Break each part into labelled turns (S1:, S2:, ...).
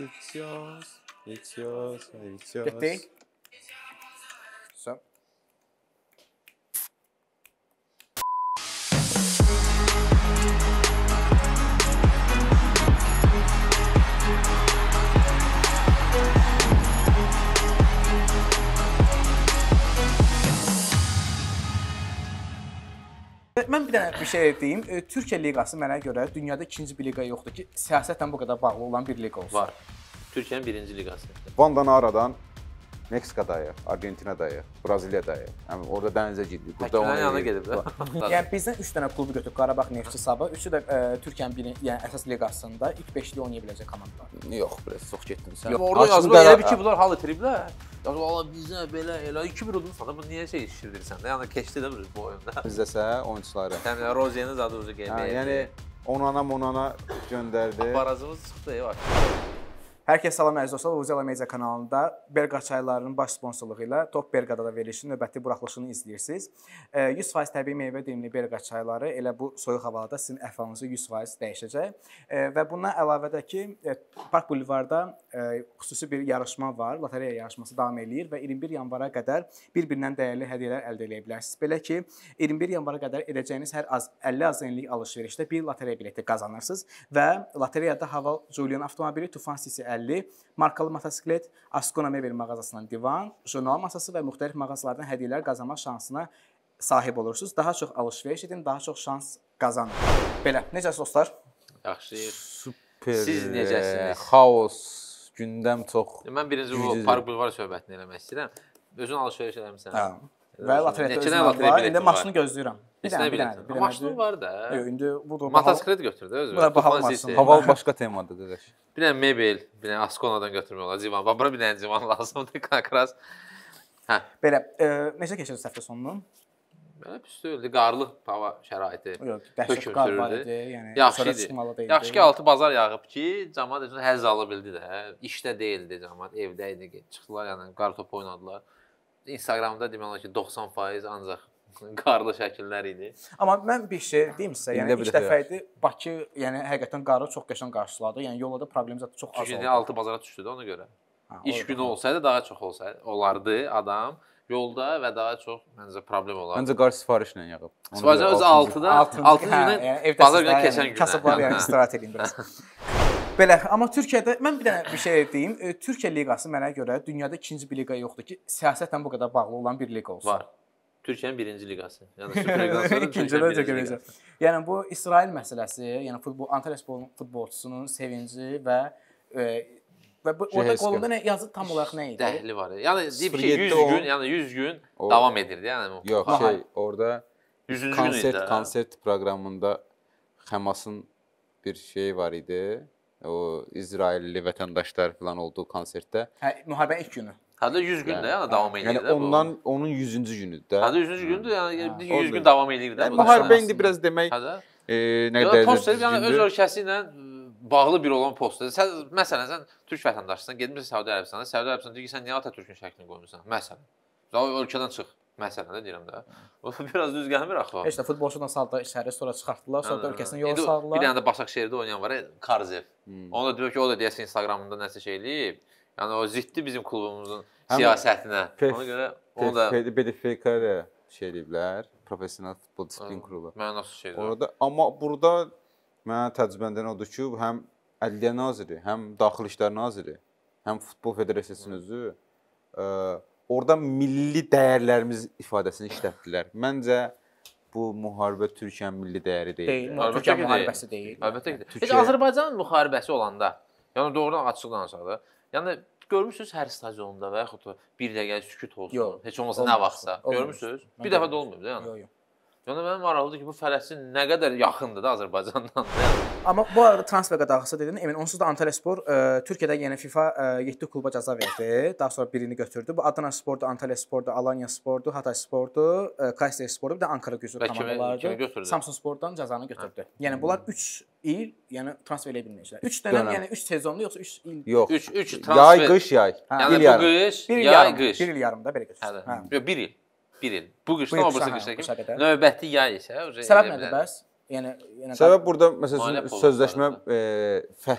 S1: it's yours,
S2: it's yours, it's yours. thing.
S1: So. Mən bir dənə bir şey deyim. Türkiyə liqası mənə görə dünyada ikinci bir liqa yoxdur ki, siyasətlə bu qədər bağlı olan bir liqa olsun. Var.
S3: Türkiyənin birinci liqası.
S1: Vandan aradan
S2: Meksikadayıq,
S1: Argentinadayıq,
S2: Braziliyadayıq. Yəni orada dənizə getdik. Burada onun yanına gedib.
S1: yəni bizdən 3 dənə klubu götürüb Qarabağ, Neftçi, Sabah, üçü də ə, e, Türkiyənin biri, yəni əsas liqasında ilk 5-li oynaya biləcək komandalar.
S2: Yox, biraz çox getdin sən. Yox, orada yazılıb elə bir ki,
S1: bunlar hal itiriblər.
S3: Yəni valla bizə belə elə 2-1 udun sonra bu niyə şey işləndirsən də? Yəni keçdi də bir bu oyunda. Bizdəsə
S2: oyunçuları. Yəni Roziyenin
S3: zadı özü qeyməyə. Yəni
S1: Onana Monana göndərdi.
S3: Aparazımız çıxdı, eyvah.
S1: Hər kəsə salam əziz dostlar, Uzela Media kanalında Berqa çaylarının baş sponsorluğu ilə Top Berqada da verilişinin növbəti buraxılışını izləyirsiniz. 100% təbii meyvə dimli Berqa çayları elə bu soyuq havada sizin əhvalınızı 100% dəyişəcək. Və bundan əlavə də ki, Park Bulvarda xüsusi bir yarışma var, lotereya yarışması davam eləyir və 21 yanvara qədər bir-birindən dəyərli hədiyyələr əldə edə bilərsiniz. Belə ki, 21 yanvara qədər edəcəyiniz hər az 50 AZN-lik alış-verişdə bir lotereya bileti qazanırsınız və lotereyada hava Julian avtomobili, Tufan Sisi 50, markalı motosiklet, Ascona mebel mağazasından divan, jurnal masası və müxtəlif mağazalardan hədiyyələr qazanmaq şansına sahib olursunuz. Daha çox alış-veriş edin, daha çox şans qazanın. Belə, necəsiz dostlar?
S3: Yaxşıyıq. Super.
S2: Siz necəsiniz? Xaos, gündəm çox. Mən birinci bu park
S3: bulvar söhbətini eləmək istəyirəm. Özün alış-veriş eləmisən. Hə. Və Latrette özüm var. İndi maşını gözləyirəm. Bir dənə, bir dənə. Maşını var da. Yox, indi bu da motosiklet götürdü özü. Bu da maşın. Haval başqa temadır dedik. Bir dənə mebel, bir dənə Askonadan götürmək olar. Civan, bura bir dənə civan lazımdır kakras. Hə.
S1: Belə, e, necə keçirdiniz həftə sonunu?
S3: Belə pis deyildi, qarlı hava şəraiti. Yox, dəhşət qar var idi, yəni yaxşı idi. Yaxşı ki, 6 bazar yağıb ki, cəmaət üçün həzz ala bildi də. İşdə deyildi cəmaət, evdə idi, çıxdılar, yəni qar topu oynadılar. Instagramda demək olar ki, 90% ancaq qarlı şəkillər idi.
S1: Amma mən bir şey deyim sizə, yəni ilk dəfə idi Bakı, yəni həqiqətən qarı çox qəşəng qarşıladı. Yəni yola da problem zətn çox az oldu. Yəni 6
S3: bazara düşdü də ona görə. Ha, İş günü olsaydı daha çox olsaydı, olardı adam yolda və daha çox məncə problem olardı. Məncə qar sifarişlə yağıb. Sifarişə öz 6-da 6-cı gündən bazar günü yəni keçən gün. Kasıblar yəni istirahət
S1: edin biraz. Belə, amma Türkiyədə mən bir dənə bir şey deyim. E, Türkiyə liqası mənə görə dünyada ikinci bir liqa yoxdur ki, siyasətlə bu qədər bağlı olan bir liqa olsun. Var.
S3: Türkiyənin birinci liqası. Yəni Süper Liqadan sonra ikincidə çəkiləcək.
S1: Yəni bu İsrail məsələsi, yəni futbol Antalya Sporun futbolçusunun sevinci və e, və bu orada qolunda nə yazı tam olaraq nə idi? Dəhli var. Yəni
S3: deyib ki 100 gün, yəni 100 gün o, davam edirdi. Yəni yox, ha, şey orada 100-cü gün idi.
S2: Konsert proqramında Həmasın bir şey var idi o İsrailli vətəndaşlar filan olduğu konsertdə.
S1: Hə, müharibənin ilk günü. Hətta 100 gün də hə. yəni davam hə. eləyir yəni, də. Yəni hə. ondan
S2: bu. onun 100-cü günüdür də. Hətta
S3: 100-cü gündür, yəni 100 gün davam eləyir də. Yəni, müharibə indi biraz demək. Hətta
S2: e, nə qədər. Poster yəni öz
S3: ölkəsi ilə bağlı bir olan postdur. Sən məsələn sən Türk vətəndaşısan, getmisən Səudiyyə Ərəbistanına, Səudiyyə Ərəbistanı deyir ki, sən niyə Atatürkün şəklini qoymusan? Məsələn. Daha ölkədən çıx. Məsələn də deyirəm də. O biraz düz gəlmir axı. Heç
S1: də futbolçudan saldı, içəri sonra çıxartdılar, sonra da hə, ölkəsinə hə. yola saldılar. Bir dənə də
S3: Başakşehirdə oynayan var, Karzev. Hmm. Onu da deyir ki, o da deyəsən Instagramında nəsə şey eləyib. Yəni o ziddi bizim klubumuzun Həm siyasətinə. Ona görə onu da
S2: BDFK-rə şey eləyiblər, professional futbol disiplin hə, kurulu. Mənasız şeydir. Orada amma burada mənə təcrübəmdən odur ki, həm Ədliyyə Naziri, həm Daxili İşlər Naziri, həm Futbol Federasiyasının özü ə, orada milli dəyərlərimiz ifadəsini işlətdilər. Məncə bu müharibə Türkiyənin milli dəyəri
S1: deyil. Deyil, Türkiyə müharibəsi deyil. Əlbəttə ki. Heç yəni
S3: Azərbaycanın müharibəsi olanda, yəni doğrudan açıq danışaq da, yəni görmüsüz hər stadionda və yaxud da bir dəqiqə sükut olsun. Yox, heç olmasa olmaz, nə vaxtsa. Olmaz. Görmüsüz? Bir dəfə də olmayıb da yəni. Yox, yox. Yəni mənim maraqlıdır ki, bu Fələstin nə qədər yaxındır da Azərbaycandan.
S1: Amma bu arada transfer qadağası dedin. Emin onsuz da Antalya Spor ə, e, Türkiyədə yenə FIFA ə, e, 7 kluba cəza verdi. Daha sonra birini götürdü. Bu Adana Spordu, Antalya Spordu, Alanya Spordu, Hatay Spordu, e, Kayseri Spordu, bir də Ankara Gücü komandalarıdır. Samsun Sportdan cəzanı götürdü. Hə. Yəni bunlar 3 hmm. il, yəni transfer eləyə bilməyəcəklər. 3 dənə, yəni 3 sezonda yoxsa 3 il? Yox. 3 3 transfer. Yay, qış, yay. Hə. Yəni bu qış, yay, qış. 1 il yarım da belə götürdü. Hə.
S3: 1 il. 1 il. Bu qışda, o birisi qışda kimi. Növbəti yay isə Səbəb nədir bəs?
S1: Yəni, yəni səbəb burada məsəl üçün
S2: sözləşmə e, fə,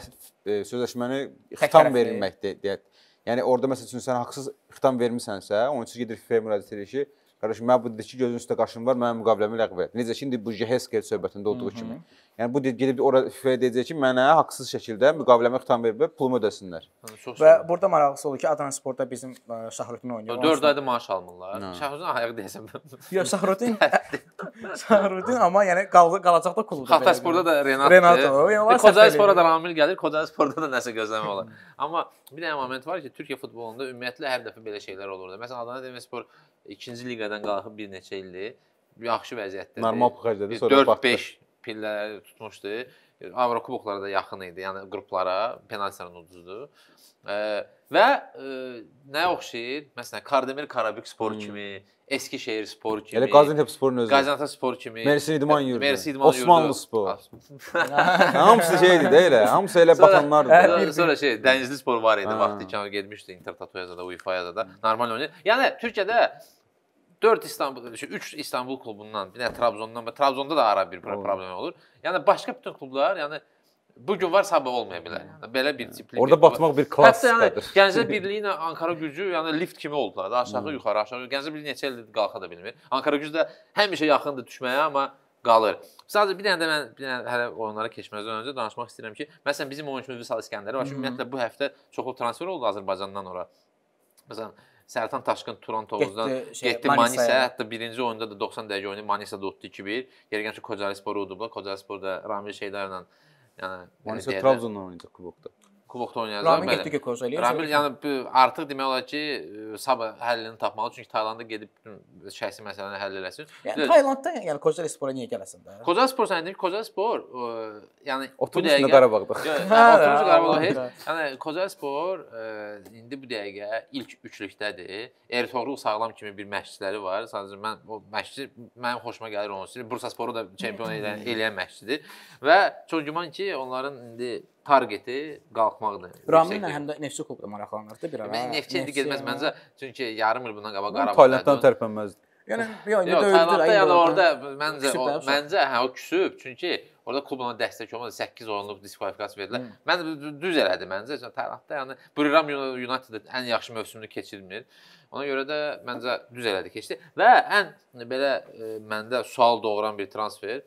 S2: e, sözləşməni xitam verilməkdir deyək. Yəni orada məsəl üçün sən haqsız xitam vermisənsə, onun üçün gedir FIFA-ya müraciət edir ki, Qardaş, mən bu dedi ki, gözün üstə qaşın var, mənim müqaviləmi ləğv et. Necə ki, indi bu Jehesker söhbətində olduğu Hı -hı. kimi. Yəni bu gedib ora FIFA deyəcək ki, mənə haqsız şəkildə müqaviləmə xitam veriblər, pulumu ödəsinlər.
S1: Və burada maraqlısı olur ki, Adana Sportda bizim e, Şahrutdin oynayır. 4 aydır
S3: maaş almırlar. Şahrutdin ayaq deyəsən. Yox, Şahrutdin
S1: hə, Sarudin amma yəni qaldı qalacaq da klubda. Xatasporda da Renato. Renato. Yəni Kocaelispora da
S3: Ramil gəlir, Kocaelisporda da nəsə gözləmək olar. amma bir dənə moment var ki, Türkiyə futbolunda ümumiyyətlə hər dəfə belə şeylər olurdu. Məsələn, Adana Demirspor 2-ci liqadan qalxıb bir neçə ildir yaxşı vəziyyətdədir. Normal puxacdadır, sonra 4-5 pillələri tutmuşdu. Avrokuboklara da yaxın idi, yəni qruplara, penaltilərin ucuzdu. Və ə, e, nəyə oxşayır? Məsələn, Kardemir Karabük Spor hmm. kimi, hmm Eskişehir Spor Cimi. Hele Gaziantep Spor'un özü. Gaziantep Spor Cimi. Mersin İdman Yurdu. Mersin İdman Osmanlı Yurdu. Spor. Ah. hamısı şeydi değil mi? Hamısı hele sonra, bakanlardı. Sonra, sonra şey Denizli Spor var idi. Vakti için gelmişti Inter Tatoya'da da UEFA'ya da. Normal oynadı. Yani Türkiye'de 4 İstanbul, 3 şey, İstanbul klubundan, bir de Trabzon'dan, Trabzon'da da ara bir problem olur. Yani başka bütün klublar yani Bu gün var, sabah olmaya bilər. Yəni belə bir tipli. Orda batmaq var. bir klassikadır. Hətta yəni Gəncə Birliyi ilə Ankara Gücü yəni lift kimi oldular da, aşağı hmm. yuxarı, aşağı. Gəncə Birliyi neçə ildir qalxa da bilmir. Ankara Gücü də həmişə yaxındır düşməyə, amma qalır. Sadəcə bir dənə də mən bir dənə hələ oyunlara keçməzdən öncə danışmaq istəyirəm ki, məsələn bizim oyunçumuz Vüsal İskəndərov hmm. ümumiyyətlə bu həftə çoxlu transfer oldu Azərbaycandan ora. Məsələn Sərtan Taşkın Torontovuzdan getdi, şey, getdi Manisaya. Manisa hətta birinci oyunda da 90 dəqiqə oyunu Manisada utdu 2-1. Yergənçi Kocaelisporu udublar. Kocaelispor da Ramil Şeydarla Yani, Manisa yani Trabzon'dan
S2: oynayacak Kubok'ta.
S3: Kubokda oynayacaq. Ramil getdi Gökoza eləyəcək. Ramil yəni artıq demək olar ki, e, Sabah həllini tapmalı çünki Taylandda gedib şəxsi məsələni həll eləsin. Yəni
S1: Taylandda yəni Kocaeli Spora niyə gələsin də?
S3: Kocaeli Spor sənin deyir, Kocaeli Spor e, yəni oturmuş dəqiqə Qarabağda. Hə, hə, oturmuş Qarabağda hə. heç. Yəni Kocaeli Spor e, indi bu dəqiqə ilk üçlükdədir. Ertoğrul sağlam kimi bir məşqçiləri var. Sadəcə mən o məşqçi mənim xoşuma gəlir onun üçün. Bursasporu da çempion eləyən, eləyən məşqçidir və çox güman ki, onların indi targeti qalxmaqdır. Raminlə
S1: həm də Neftçi klubda maraqlanır da bir ara. Mən Neftçi indi getməz məncə,
S3: çünki yarım il bundan qabaq Qarabağda. Taylanddan tərpənməzdi. Yəni yox, indi döyüldür. Yəni orada məncə o, məncə hə o küsüb, çünki orada klubla dəstək olmaz 8 oyunluq diskvalifikasiya verdilər. Hmm. Mən düz elədi məncə. Yəni Taylandda yəni Buriram United ən yaxşı mövsümünü keçirmir. Ona görə də məncə düz elədi keçdi və ən belə e, məndə sual doğuran bir transfer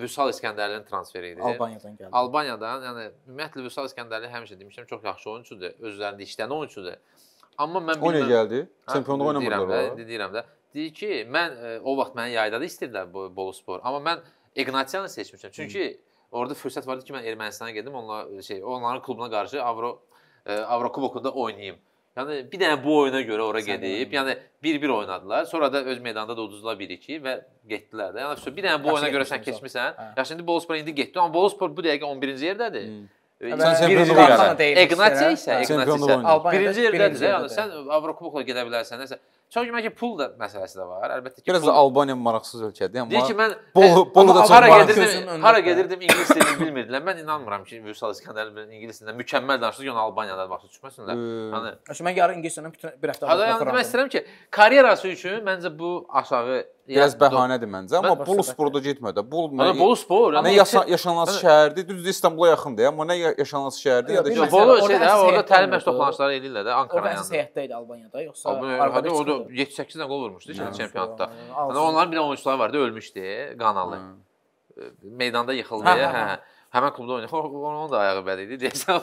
S3: Vüsal İskəndərlinin transferi idi. Albaniyadan gəldi. Albaniyadan, yəni ümumiyyətlə Vüsal İskəndərli həmişə demişəm çox yaxşı oyunçudur, öz üzərində işləyən oyunçudur. Amma mən bilmirəm. O nə gəldi? Çempionluq oynamadı. Deyirəm də. Deyir ki, mən e, o vaxt məni yayda da istədilər bu Boluspor. Amma mən Ignatianı seçmişəm. Çünki Hı. orada fürsət vardı ki, mən Ermənistana gedim, onunla şey, onların klubuna qarşı Avro e, Avrokubokunda oynayım. Yəni bir dənə bu oyuna görə ora gedib, yəni 1-1 oynadılar. Sonra da öz meydanında Doduzla 1-2 və getdilər də. Yəni bir dənə bu oyuna görə sən keçmisən. Hə. Yaxşı indi Boluspor indi getdi, amma Boluspor bu dəqiqə 11-ci yerdədir. Hmm. Egnatia isə, Egnatia isə birinci yerdədir. Yəni sən Avrokubokla gedə bilərsən, nəsə Çox ki, mən ki, pul da məsələsi də var. Əlbəttə ki, biraz pul...
S2: Albaniya maraqsız ölkədir, amma Deyir ki, mən Bolu, Bolu e, da çox hara gedirdim,
S3: hara gedirdim ingilis dilini bilmirdilər. Mən inanmıram ki, Vüsal İskəndərin ingilis dilində mükəmməl danışır, yəni Albaniyada başa düşməsinlər. Yəni
S1: Əşi mən yarın ingilis dilini bütün bir həftə oxuram. Yəni demək istəyirəm ki, karyerası
S3: üçün məncə bu aşağı Biraz yəni bəhanədir məncə, amma Bolu Sporda
S2: getmədi. Bol nə? Bolu Spor, nə yəni yaşanılası şəhərdir. Düzdür, İstanbula yaxındır, amma nə yaşanılası şəhərdir, nə də Bolu şey də
S3: orada təlim məşq toplanışları eləyirlər də Ankara'ya. Orada həyətdə idi Albaniyada, yoxsa Albaniyada? 7-8 dənə qol vurmuşdu yəni, çempionatda. Yəni onların bir oyunçuları vardı, ölmüşdü, qanalı. Hı. Hmm. Meydanda yıxıldı, hə. hə. hə. Həmin klubda oynayır. Onun da ayağı bəd idi deyəsən.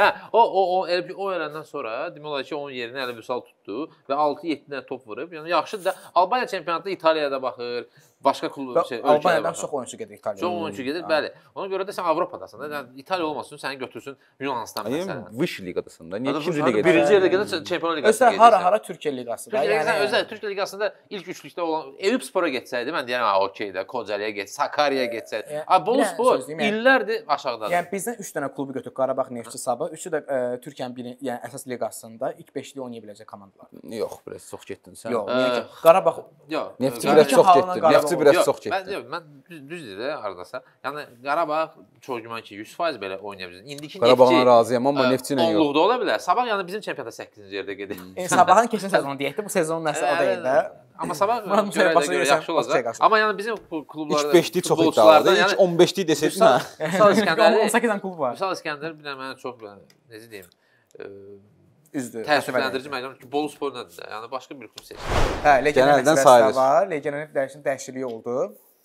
S3: hə, o o o elə o eləndən sonra demək olar ki, onun yerinə Əli Vüsal tutdu və 6-7 dənə top vurub. Yəni yaxşı da Albaniya çempionatında İtaliyada baxır, Başqa klub şey, Albaniyadan
S1: çox oyunçu gedir İtaliyaya. Çox oyunçu gedir, Hı. bəli.
S3: Ona görə də sən Avropadasan da. Yəni İtaliya olmasın, səni götürsün Yunanistandan
S1: məsələn. Yəni Viş
S3: liqadasan da. Niyə ikinci liqada? Birinci liqada Çempionlar liqasında. Özə hara-hara
S1: Türkiyə liqası da. Türkiyə liqasında yəni- özə Türkiyə
S3: liqasında ilk üçlükdə olan Eyüp Spora getsəydi mən deyərəm, ha okeydə. Kocaliyə get, Sakarya getsəydi. A Boluspor illərdir aşağıdadır. Yəni
S1: bizdən 3 dənə klubu götür Qarabağ, Neftçi, Sabah. Üçü də e, Türkiyənin birinci, yəni əsas liqasında ilk 5-li oynaya biləcək komandalardır.
S2: Yox, biraz çox getdin sən. Yox, yəni Qarabağ
S1: Yox. Neftçi biraz çox getdi. Neftçi biraz çox getdi. Mən
S3: yox, mən düzdür də hardasa. Yəni Qarabağ çox güman ki 100% belə oynaya bilər. İndiki Qarabağla razıyam, amma Neftçi ilə yox. Onluqda ola bilər. Sabah yəni bizim çempionata 8-ci yerdə gedir. Hmm. E,
S1: sabahın keçən sezonu deyək də bu sezonun nəsə o deyil də. Amma sabah
S2: görəcək görə yaxşı
S3: olacaq. Amma yəni bizim klublarda 3-5-lik çox iddialıdır. Yəni
S2: 15-lik desəydin ha.
S3: Misal İskəndər 18 dənə klub var. Misal İskəndər bir də mənə çox necə deyim, e, Üzdür. Təəssüfləndirici məqam ki, Bolu Spor nədir? Yəni başqa bir klub seçdi. Hə, Legioner Genəldən sayılır.
S1: Var. Legioner dəyişin dəhşirliyi oldu.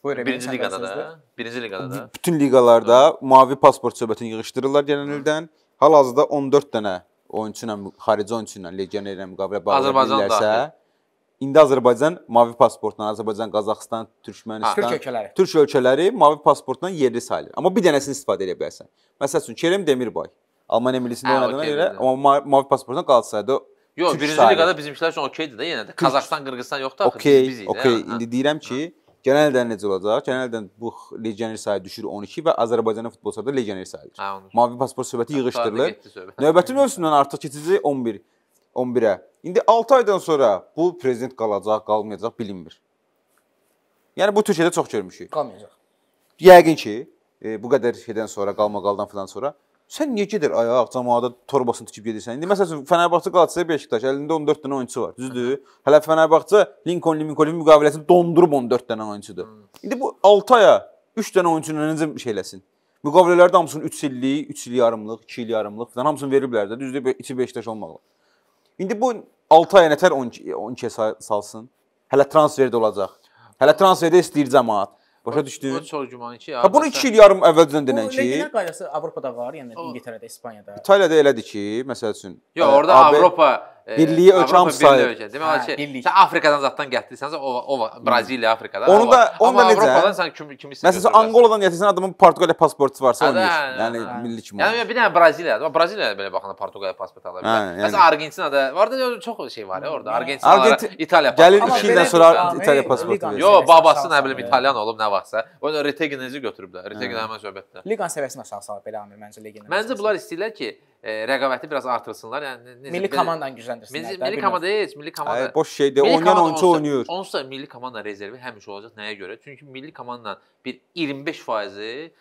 S1: Buyurun, birinci liqada da, birinci
S2: liqada da. Bütün liqalarda Hı. mavi pasport söhbətini yığışdırırlar gələn ildən. Hal-hazırda 14 dənə oyunçu ilə xarici oyunçu ilə legionerlə müqavilə bağlayırlarsa, indi Azərbaycan mavi pasportla Azərbaycan, Qazaxıstan, Türkmənistan, Türk ölkələri. Türk ölkələri mavi pasportla yerli sayılır. Amma bir dənəsini istifadə edə bilərsən. Məsəl üçün Kerem Demirbay Almanya millisində hə, oynadığına okay, görə amma ma mavi pasportla qalsaydı. Yox, birinci liqada
S3: bizimkilər üçün okeydir də yenə də. Qazaxstan, Qırğızstan yoxdur axı okay, biz idik. Okey,
S2: indi deyirəm ki, Genəldən necə olacaq? Genəldən bu legioner sayı düşür 12 və Azərbaycanın futbolçularda legioner sayıdır. Hə, mavi pasport söhbəti yığışdırılır. Növbəti mövsümdən artıq keçəcək 11 11-ə. İndi 6 aydan sonra bu prezident qalacaq, qalmayacaq bilinmir. Yəni bu Türkiyədə çox görmüşük. Qalmayacaq. Yəqin ki, e, bu qədər şeydən sonra, qalmaqaldan filan sonra Sən niyə gedir ayaq cəmaada torbasını tikib gedirsən? İndi məsəl üçün Fənərbağça Qalatasaray Beşiktaş əlində 14 dənə oyunçu var, düzdür? Hələ Fənərbağça Lincoln Lincoln müqaviləsini dondurub 14 dənə oyunçudur. Hmm. İndi bu 6 aya 3 dənə oyunçunu necə şey eləsin? Müqavilələrdə hamısının 3 illik, 3 il yarımlıq, 2 il yarımlıq falan hamısını veriblər də, düzdür? İçi Beşiktaş olmaqla. İndi bu 6 aya nətər 12 12 salsın? Hələ transfer də olacaq. Hələ transferdə istəyir cəmaat. Başa düşdün? O çox
S3: güman ki.
S1: Ha bunu 2 il yarım əvvəlcədən denən ki. Bu legioner qaydası Avropada var, yəni İngiltərədə, İspaniyada.
S2: İtaliyada elədir ki, məsəl üçün. Yox, orada Avropa Birliyi ölkə hamısı sayır.
S1: Demək olar
S3: ki, sən Afrikadan zaddan gətirsənsə, o o Braziliya Afrikadan. Onu da onu da necə? Avropadan sən kimi kimisə. Məsələn,
S2: Angoladan gətirsən adamın Portuqaliya pasportu varsa, onu. Yəni milli kimi. Yəni
S3: bir dənə Braziliyada, Braziliyada belə baxanda Portuqaliya pasportu ala bilər. Məsələn, Argentinada var da çox şey var orada. Argentinada İtaliya pasportu. Gəlir 2 ildən sonra İtaliya pasportu. Yox, babası nə bilim İtalyan olub nə vaxtsa. O Reteginizi götürüblər. Reteginə həmin söhbətdə.
S1: Liqanın səviyyəsini aşağı salıb belə amil məncə Legioner.
S3: Məncə bunlar istəyirlər ki, e, rəqabəti biraz artırsınlar. Yəni necə, milli komandanı gücləndirsinlər. Milli, milli komanda heç, milli komanda. Hayır, boş şey deyil. Oynayan oyunçu oynayır. Onsa milli komanda rezervi həmişə olacaq nəyə görə? Çünki milli komandanın bir 25%-i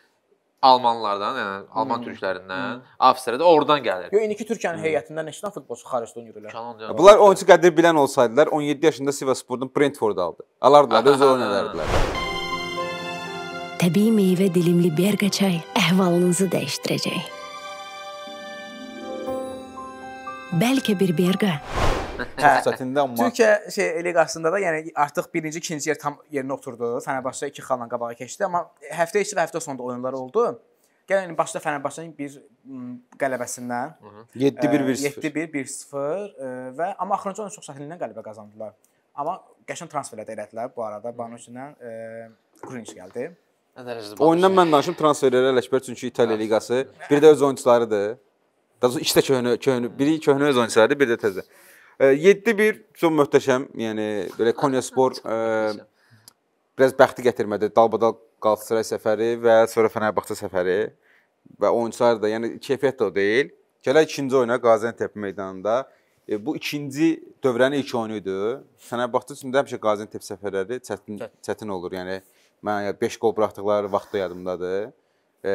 S3: Almanlardan, yəni Alman hmm. türklərindən, hmm. Avstriyada oradan gəlir. Yox, indiki
S1: Türkiyənin hmm. heyətindən neçə dənə futbolçu xaricdə oynayırlar? Bunlar oyunçu
S2: qədri bilən olsaydılar 17 yaşında Sivasspordan Brentford aldı. Alardılar, öz oyun edərdilər.
S3: Təbii meyvə dilimli berqa çay əhvalınızı dəyişdirəcək. bəlkə bir berqə.
S1: Fürsətində hə, amma Türkiyə şey liqasında da, yəni artıq 1-ci, 2-ci yer tam yerinə oturdu. Fenerbahçe 2 xalla qabağa keçdi, amma həftə içi və həftə sonunda oyunlar oldu. Gəlin başda Fenerbahçenin bir qələbəsindən 7-1 7-1 1-0 və amma axırıncı oyun çox çətinliklə qələbə qazandılar. Amma qəşəng transferlər də elədilər bu arada. Banucundan e, Krunic gəldi. Oyundan
S2: mən danışım transferlərə Ələkbər çünki İtaliya hə. liqası, bir də öz oyunçularıdır. Daha doğrusu işte köhnə, köhnə, biri köhnə öz oyunçularıdır, bir də təzə. 7-1 çox möhtəşəm, yəni belə Konya Spor ə, e, biraz bəxti gətirmədi. Dalbadal Qalatasaray səfəri və sonra Fənərbağça səfəri və oyunçular da, yəni keyfiyyət də o deyil. Gələk ikinci oyuna Qaziantep meydanında. E, bu ikinci dövrənin ilk oyunu idi. Fənərbağça üçün də həmişə Qaziantep səfərləri çətin çətin olur. Yəni mən 5 qol buraxdıqları vaxt da yadımdadır. E,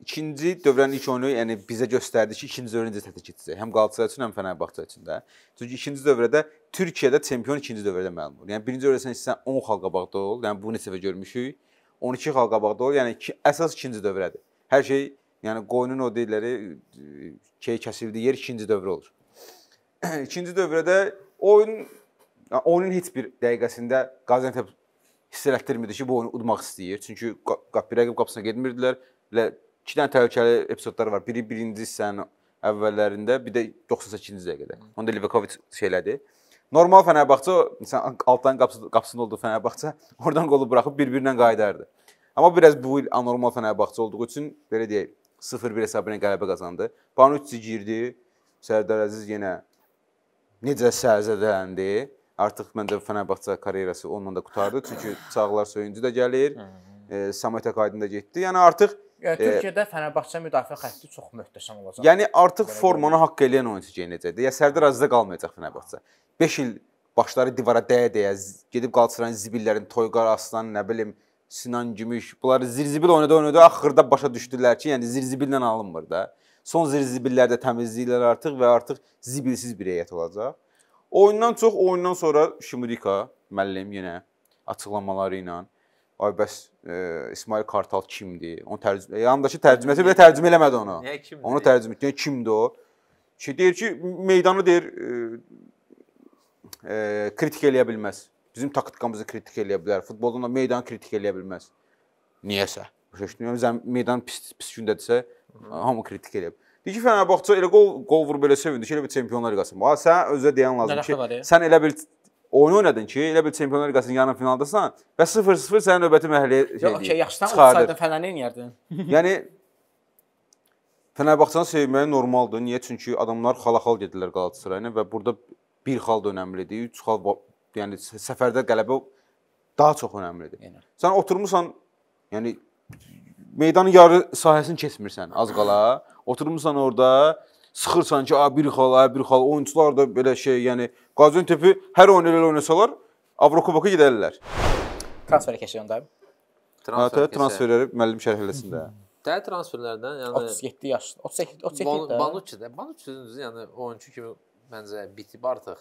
S2: ikinci dövrənin ilk oyunu, yəni bizə göstərdi ki, ikinci dövrə necə tətbiq edəcək. Həm Qalatasaray üçün, həm Fenerbahçe üçün də. Çünki ikinci dövrədə Türkiyədə çempion ikinci dövrədə məlum olur. Yəni birinci dövrəsən sən 10 xal qabaqda ol. Yəni bu neçə dəfə görmüşük? 12 xal qabaqda ol. Yəni ki, əsas ikinci dövrədir. Hər şey, yəni qoyunun o deyirləri şey kəsildiyi yer ikinci dövrə olur. ikinci dövrədə oyun yəni, oyunun heç bir dəqiqəsində Qaziantep hiss elətdirmirdi ki, bu oyunu udmaq istəyir. Çünki qapı rəqib qapısına getmirdilər. Elə iki dənə təhlükəli epizodlar var. Biri birinci hissənin əvvəllərində, bir də 98-ci dəqiqədə. Onda Livakovic şeylədi. Normal Fənərbağça insan altdan qapısı, qapısında olduğu Fənərbağça oradan qolu buraxıb bir-birinlə qayıdardı. Amma biraz bu il anormal Fənərbağça olduğu üçün belə deyək 0-1 hesabı ilə qələbə qazandı. Panucci girdi. Sərdar Əziz yenə necə sərzədələndi. Artıq məndə Fənərbağça karyerası onunla da qutardı. Çünki çağlar söyüncü də gəlir. E, Samet Akaydın da getdi. Yəni artıq Yəni, Türkiyədə
S1: Fənərbağçə müdafiə xətti çox möhtəşəm olacaq. Yəni artıq Belə formanı görmək.
S2: haqq eləyən oyunçu geyinəcəkdir. Ya Sərdar Azizə qalmayacaq Fənərbağçə. 5 il başları divara dəyə-dəyə gedib Qalatasaray zibillərin Toyqar Aslan, nə bilim Sinan Gümüş, bunlar zirzibil oynadı, oynadı, axırda başa düşdülər ki, yəni zirzibillə alınmır da. Son zirzibillərdə təmizləyirlər artıq və artıq zibilsiz bir heyət olacaq. Oyundan çox oyundan sonra Şimudika müəllim yenə açıqlamaları ilə ay bəs e, İsmail Kartal kimdir? Onun tərcümə e, yanındakı tərcüməçi belə tərcümə eləmədi onu. Niyə kimdir? Onu tərcümə etdi. Kimdir o? Ki deyir ki, meydanı deyir e, e, kritik eləyə bilməz. Bizim taktikamızı kritik eləyə bilər. Futboldan da meydanı kritik eləyə bilməz. Niyəsə? Başa meydan pis pis gündədirsə, hamı kritik eləyə bilər. Deyir ki, Fenerbahçe elə qol qol vurub elə sevindi ki, elə bir Çempionlar Liqası. Ha, sən özə deyən lazım ki, sən elə bir oyun oynadın ki, elə bil Çempionlar Liqasının yarım finaldasan və 0-0 sənin növbəti mərhələyə şey deyir. Okey, yaxşıdan olsaydın
S1: Fənər nə edərdin?
S2: yəni Fənərbağçanı sevməyi normaldır. Niyə? Çünki adamlar xalaxal gedirlər Qalatasarayına və burada bir xal da önəmlidir. 3 xal yəni səfərdə qələbə daha çox önəmlidir. Yəni. Sən oturmusan, yəni meydanın yarı sahəsini keçmirsən az qala. Oturmusan orada sıxırsan ki, a bir xal, a bir xal, oyunçular da belə şey, yəni Qaziantep'i hər oyun elə oynasalar Avrokubaka gedərlər.
S1: Transferə keçirəm də.
S2: Transfer transferləri müəllim şərh eləsin də.
S3: Dəli transferlərdən yəni 37 yaş,
S1: 38, 38 də.
S3: Banucci də, Banucci yəni oyunçu kimi məncə bitib artıq.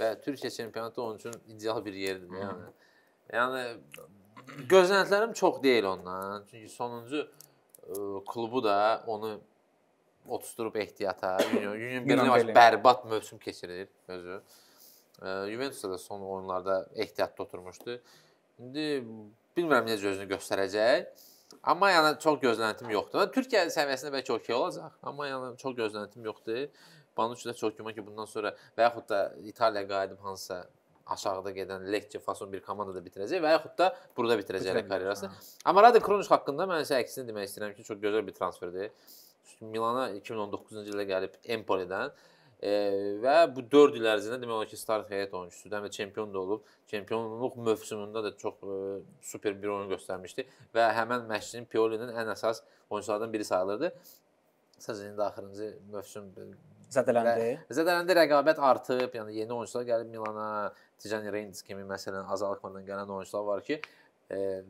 S3: Və Türkiyə çempionatı onun üçün ideal bir yerdir yəni. Yəni gözləntilərim çox deyil ondan. Çünki sonuncu ə, klubu da onu otusturub ehtiyata. Union Berlin bərbad mövsüm keçirir özü. E, Juventus da son oyunlarda ehtiyatda oturmuşdu. İndi bilmirəm necə özünü göstərəcək. Amma yəni çox gözləntim yoxdur. Türkiyə səviyyəsində bəlkə okey olacaq, amma yəni çox gözləntim yoxdur. Banucci da çox güman ki, bundan sonra və yaxud da İtaliyaya qayıdıb hansısa aşağıda gedən Lecce fason bir komandada bitirəcək və yaxud da burada bitirəcək karryerasını. Amma Rade Krunic haqqında mən isə əksini demək istəyirəm ki, çox gözəl bir transferdir. Milana 2019-cu ildə gəlib Empolidən e, və bu 4 il ərzində demək olar ki, start heyət oyunçusudur, həm də çempion da olub. Çempionluq mövsümündə də çox e, super bir oyun göstərmişdi və həmin məşqçinin Piolinin ən əsas oyunçulardan biri sayılırdı. Sadəcə indi axırıncı mövsüm zədələndi. Zədələndi rəqabət artıb, yəni yeni oyunçular gəlib Milana, Tijani Reinders kimi məsələn az alıqmadan gələn oyunçular var ki,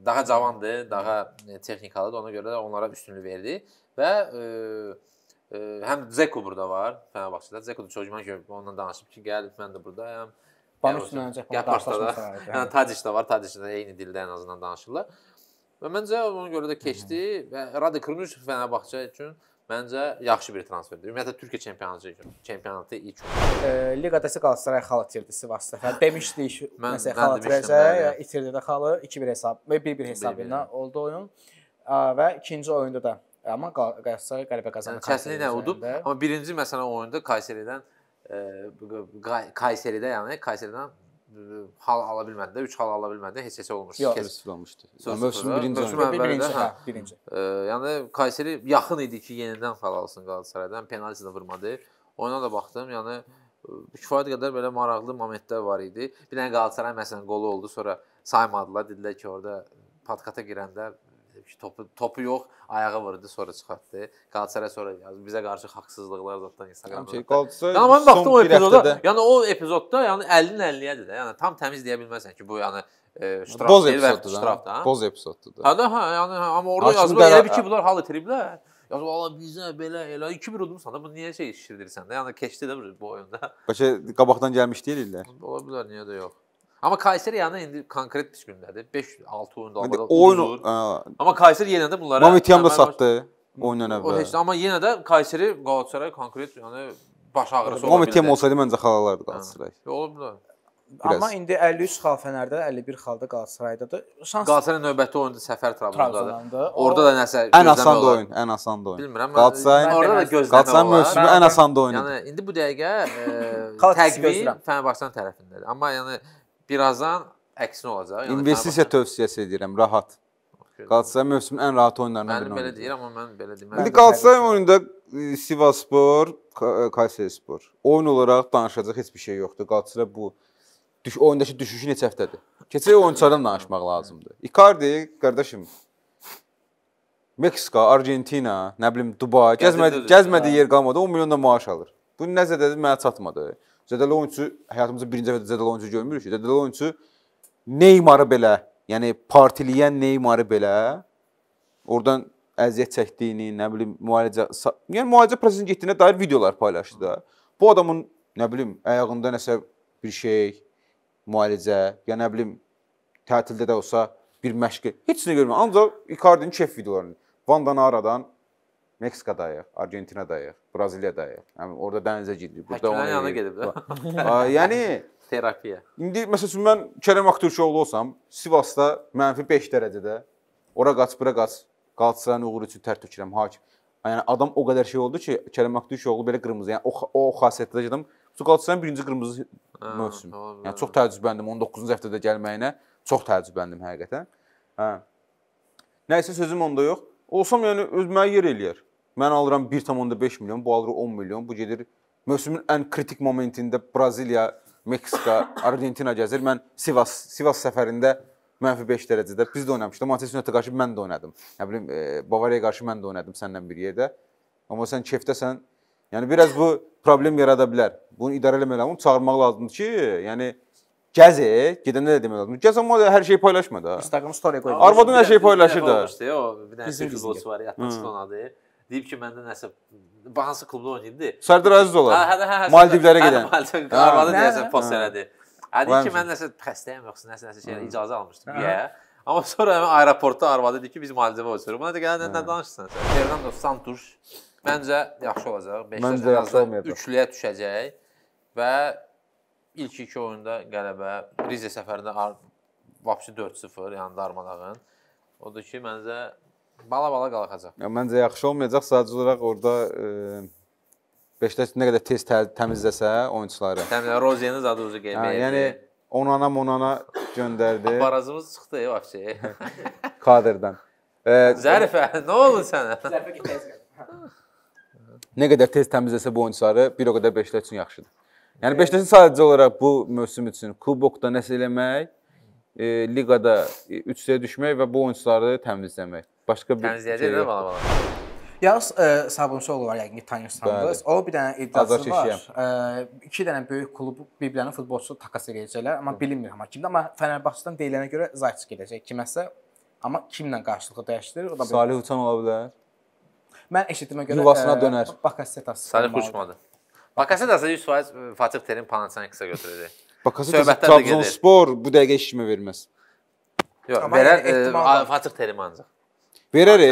S3: daha cavandır, daha e, texnikalıdır. Ona görə də onlara üstünlük verdi və e, e, həm Zeko burada var Fenerbahçedə. Zeko da çox güman ki, ondan danışıb ki, gəl mən də buradayam. Banu üstünə ancaq qarşılaşmışlar. Yəni Tadic də var, Tadic də eyni dildə ən azından danışırlar. Və məncə ona görə də keçdi və Radi Krunic Fenerbahçe üçün e, Məncə yaxşı bir transferdir. Ümumiyyətlə Türkiyə çempionatı üçün, çempionatı ilk.
S1: E, liqada isə Qalatasaray xal itirdi Sivas səfər. Demişdik, mən, məsələn, xal itirəcək, itirdi də xalı 2-1 hesab, 1-1 hesabına oldu oyun. Və ikinci oyunda da amma Qalatasaray qələbə qazandı. Yəni, Kəsinliklə udub,
S3: amma birinci məsələn oyunda Kayseridən Kayseridə yəni Kayseridən hal ala bilmədi də, 3 hal ala bilmədi də, heç heç olmuşdu. Yox, heç olmuşdu. Mövsüm birinci oyunda. Birinci, hə, hə. birinci. E, yəni Kayseri yaxın idi ki, yenidən hal alsın Qalatasaraydan, penalti də vurmadı. Oyuna da baxdım, yəni e, kifayət qədər belə maraqlı momentlər var idi. Bir dənə Qalatasaray məsələn qolu oldu, sonra saymadılar, dedilər ki, orada podkata girəndə topu topu yox, ayağa vurdu, sonra çıxartdı. Qalatasaray sonra yəni bizə qarşı haqsızlıqlar zətdən Instagramda. Şey, Qalatasaray. Yəni mən baxdım o epizoda. Həftədə... Yəni o epizodda yəni 50-nin 50-yədir də. Yəni tam təmiz deyə bilməsən ki, bu yəni e, ştraf Boz deyil və ştrafdır, hə? Boz epizoddur da. Hə də hə, yəni hə, amma orada yazılır, elə bir ki, bunlar hal itiriblər. Yəni valla bizə belə elə 2-1 udmusan da bu niyə şey şişirdirsən də? Yəni keçdi də bu oyunda.
S2: Bəlkə qabaqdan gəlmiş deyillər.
S3: Ola bilər, niyə də yox. Amma Kayseri yanında indi konkret düşkündədir. 5-6 oyunda Hadi arada oyun, uzur. Ə, amma Kayseri yenə də bunlara Mamitiam da
S2: satdı oyundan əvvəl. O heç
S3: amma yenə də Kayseri Qalatasaray konkret yəni baş ağrısı ola bilər. Mamitiam olsaydı
S2: məncə xalalardı Qalatasaray. E, ola
S3: bilər.
S1: Biraz. Amma indi 53 xal Fənərdə, 51 xalda Qalatasaraydadır. Şans Qalatasaray
S3: növbəti oyunda səfər Trabzondadır.
S1: Orada da nəsə ən asan da oyun, ən
S2: asan da oyun. Bilmirəm. Qalatasaray orada da gözləmə. Qalatasaray mövsümü ən asan da oyun. Yəni
S3: indi bu dəqiqə e, təqvim Fenerbahçe tərəfindədir. Amma yəni Birazdan əksinə olacaq. Yəni investisiya
S2: tövsiyəsi edirəm, rahat. Qalatasaray mövsümün ən rahat oyunlarından biri. Mən belə deyirəm, amma mən belə demərəm. İndi Qalatasaray oyununda e, Sivasspor, e, Kayserispor. Oyun olaraq danışacaq heç bir şey yoxdur. Qalatasaray bu düş oyundakı düşüşü neçə həftədir? Keçək oyunçulardan danışmaq lazımdır. Icardi, qardaşım, Meksika, Argentina, nə bilim Dubay, gəzmədi, gəzmədiyi hə. yer qalmadı, 10 milyon da maaş alır. Bu nəzərdə mənə çatmadı. Zədəli oyunçu həyatımızda birinci dəfə zədəli oyunçu görmürük ki. Zədəli oyunçu Neymarı belə, yəni partiliyən Neymarı belə oradan əziyyət çəkdiyini, nə bilim müalicə, yəni müalicə prosesinə getdiyinə dair videolar paylaşdı da. Bu adamın nə bilim ayağında nəsə bir şey, müalicə, ya nə bilim tətildə də olsa bir məşq, heç nə görmürəm. Ancaq Icardi-nin kef videolarını, Van Danaradan Meksikadayıq, Argentinadayıq, Braziliyadayıq. Yəni orada dənizə gedirik, burada ona yana gediblər.
S3: yəni terapiya.
S2: İndi məsələn mən Kərəm Aktürkoğlu olsam, Sivasda -5 dərəcədə ora qaç, bura qaç, Qalatasaray uğuru üçün tər tökürəm, hakim. Yəni adam o qədər şey oldu ki, Kərəm Aktürkoğlu belə qırmızı, yəni o o xassətdə adam Qalatasaray birinci qırmızı mövsüm. Yəni çox təəccübləndim 19-cu həftədə gəlməyinə, çox təəccübləndim həqiqətən. Hə. Nəysə sözüm onda yox. Olsam yəni özümə yer eləyər. Mən alıram 1.5 milyon, bu alır 10 milyon, bu gedir. Mövsümün ən kritik momentində Braziliya, Meksika, Argentina gəzir. Mən Sivas Sivas səfərində mənfi 5 dərəcədə biz də oynamışdıq. Manchester United qarşı mən də oynadım. Nə bilim, e, Bavariya qarşı mən də oynadım səndən bir yerdə. Amma sən kefdəsən. Yəni biraz bu problem yarada bilər. Bunu idarə eləmək lazımdır. Çağırmaq lazımdır ki, yəni gəz, gedəndə də demək lazımdır. Gəz amma hər şeyi paylaşma da. Instagram story qoy. Arvadın hər şeyi paylaşır da.
S3: Bizim futbolçu var, yatmasın onadı deyib ki, məndə nəsə hansı klubda oynayırdı? Sərdar Əziz olar. Hə, hə, hə. Maldivlərə gedən. Maldivlərə arvadı deyəsən pas elədi. Hə deyir ki, mən nəsə xəstəyəm yoxsa nəsə nəsə şey icazə almışdım. Yə. Amma sonra aeroportda arvadı dedi ki, biz Maldivə uçuruq. Buna da gələn nə danışırsan sən? Fernando Santuş məncə yaxşı olacaq. Beşiktaşda üçlüyə düşəcək və ilk iki oyunda qələbə Rize səfərində vapsi 4-0 yəni Darmanağın. Odur ki, məncə Bala-bala qalxacaq.
S2: Ya, məncə yaxşı olmayacaq. Sadəcə olaraq orada e, Beşiktaş nə qədər tez tə təmizləsə oyunçuları. Təmizlə Roziyeni zadı özü qeyməyə. Yəni onana monana göndərdi.
S3: Aparazımız çıxdı vəbsə.
S2: Kadrdan. E, Zərifə,
S3: nə oldu sənə? Zərifə getəcək.
S2: nə qədər tez təmizləsə bu oyunçuları, bir o qədər Beşiktaş üçün yaxşıdır. Yəni Beşiktaşın sadəcə olaraq bu mövsüm üçün kubokda nəsə eləmək, e, liqada 3-yə düşmək və bu oyunçuları təmizləmək başqa
S3: bir təmizləyəcək şey yoxdur. Təmizləyəcək
S1: Yağız e, Sabunçoğlu var yəqin ki, tanıyırsanız. O bir dənə iddiası var. E, iki dənə böyük klub bir-birinə futbolçu takas edəcəklər, amma bilinmirəm kimdə, amma Fənərbağçıdan deyilənə görə Zaytçı gedəcək kiməsə. Amma kimlə qarşılığı dəyişdirir? O da Salih
S2: Uçan ola bilər.
S1: Mən eşitdiyimə görə yuvasına e, dönər. Bakasetas.
S2: Salih uçmadı.
S3: Bakasetas 100% e, Fatih Terim Panathinaikos'a götürəcək. Bakasetas Trabzonspor
S2: bu dəqiqə işimi verməz.
S3: Yox, verər e, Fatih Terim ancaq.
S2: Verər,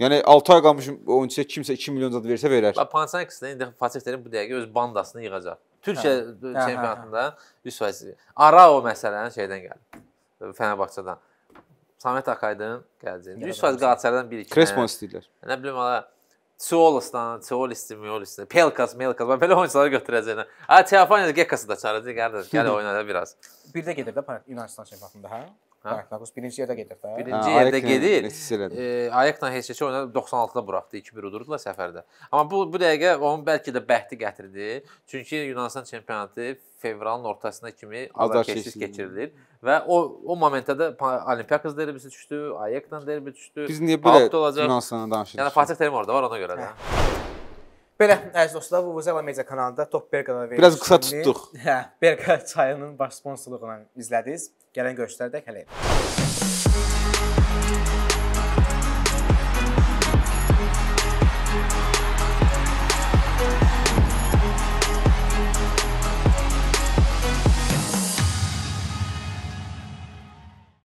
S2: yəni 6 ay qalmış oyunçuya kimsə 2 milyon zad versə verər. Bax
S3: Panathinaikos da indi Fatih Terim bu dəqiqə öz bandasını yığacaq. Türkiyə çempionatında 100%. Arao məsələn şeydən gəldi. Fenerbahçədən. Samet Akaydın gələcək. 100% Qalatasaraydan biri. Crespo istəyirlər. Nə bilim ala Tsolisdan, Tsolisdi, Miolisti, Pelkas, Melkas, mən belə oyunçuları götürəcəyəm. Ha, Teofaniya Gekası da çağıracaq, qardaş, gəl oyna da biraz.
S1: Bir də gedir də Yunanistan çempionatında, hə? Panathinaikos birinci yerdə gedir də. Birinci
S3: hə, yerdə gedir. E, Ayakla heç-heçə oynadı 96-da buraxdı, 2-1 udurdular səfərdə. Amma bu bu dəqiqə onun bəlkə də bəxti gətirdi. Çünki Yunanistan çempionatı fevralın ortasına kimi azarkeşsiz keçirilir və o o momentdə də Olimpiakos derbisi düşdü, Ayakla derbi düşdü. Biz niyə belə Yunanistandan danışırıq? Yəni Fatih Terim orada var ona görə hə. də.
S1: Belə əziz dostlar, bu Vuzela media kanalında Top Berqada verilmiş. Biraz qısa tutduq. Hə, Berqa çayının baş sponsorluğunu izlədiniz. Gələn görüşlərdə hələlik.